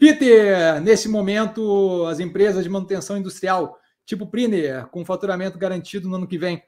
Peter, nesse momento, as empresas de manutenção industrial, tipo Priner, com faturamento garantido no ano que vem,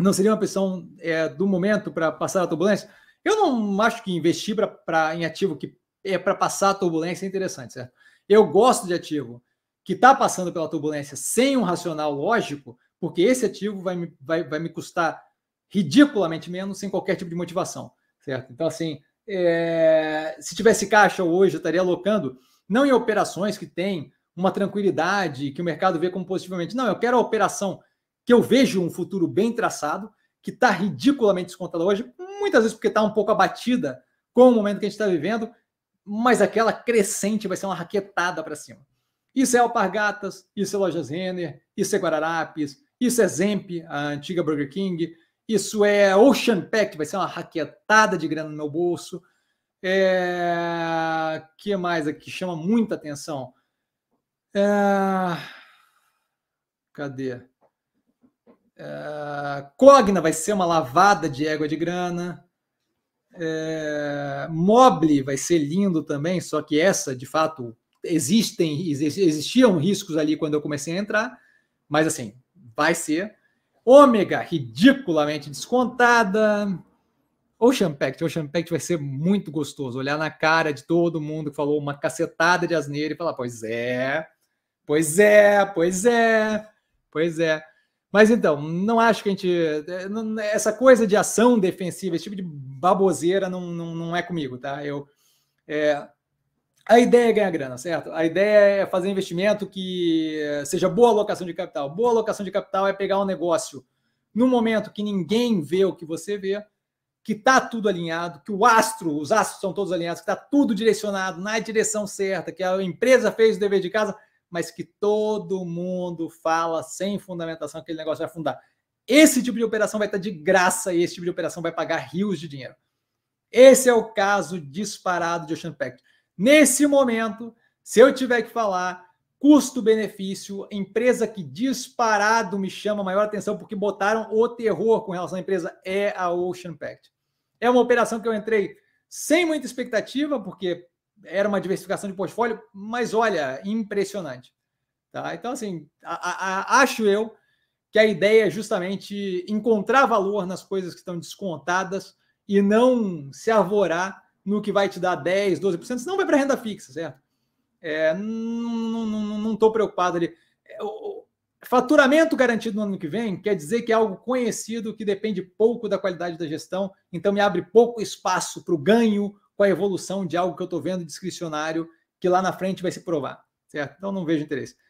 não seria uma opção é, do momento para passar a turbulência? Eu não acho que investir pra, pra em ativo que é para passar a turbulência é interessante, certo? Eu gosto de ativo que está passando pela turbulência sem um racional lógico, porque esse ativo vai, vai, vai me custar ridiculamente menos sem qualquer tipo de motivação, certo? Então, assim, é, se tivesse caixa hoje, eu estaria alocando não em operações que tem uma tranquilidade que o mercado vê como positivamente. Não, eu quero a operação que eu vejo um futuro bem traçado, que está ridiculamente descontada hoje, muitas vezes porque está um pouco abatida com o momento que a gente está vivendo, mas aquela crescente vai ser uma raquetada para cima. Isso é Alpargatas, isso é Lojas Renner, isso é Guararapes, isso é Zemp, a antiga Burger King, isso é Ocean Pact, vai ser uma raquetada de grana no meu bolso. É... que mais aqui chama muita atenção? É... Cadê? É... Cogna vai ser uma lavada de égua de grana. É... Mobile vai ser lindo também, só que essa, de fato, existem, existiam riscos ali quando eu comecei a entrar, mas assim, vai ser. Ômega, ridiculamente descontada. Ocean Pact, Ocean Pact vai ser muito gostoso. Olhar na cara de todo mundo que falou uma cacetada de asneira e falar: pois é, pois é, pois é, pois é. Mas então, não acho que a gente. É, essa coisa de ação defensiva, esse tipo de baboseira não, não, não é comigo, tá? Eu. É, a ideia é ganhar grana, certo? A ideia é fazer investimento que seja boa alocação de capital. Boa alocação de capital é pegar um negócio no momento que ninguém vê o que você vê, que está tudo alinhado, que o astro, os astros são todos alinhados, que está tudo direcionado na direção certa, que a empresa fez o dever de casa, mas que todo mundo fala sem fundamentação que aquele negócio vai afundar. Esse tipo de operação vai estar tá de graça e esse tipo de operação vai pagar rios de dinheiro. Esse é o caso disparado de Ocean Pact. Nesse momento, se eu tiver que falar custo-benefício, empresa que disparado me chama maior atenção porque botaram o terror com relação à empresa é a Ocean Pact. É uma operação que eu entrei sem muita expectativa, porque era uma diversificação de portfólio, mas olha, impressionante. Tá? Então, assim, a, a, acho eu que a ideia é justamente encontrar valor nas coisas que estão descontadas e não se arvorar no que vai te dar 10, 12%, não vai para renda fixa, certo? É, não estou preocupado ali. É, faturamento garantido no ano que vem quer dizer que é algo conhecido que depende pouco da qualidade da gestão, então me abre pouco espaço para o ganho com a evolução de algo que eu estou vendo discricionário, que lá na frente vai se provar, certo? Então não vejo interesse.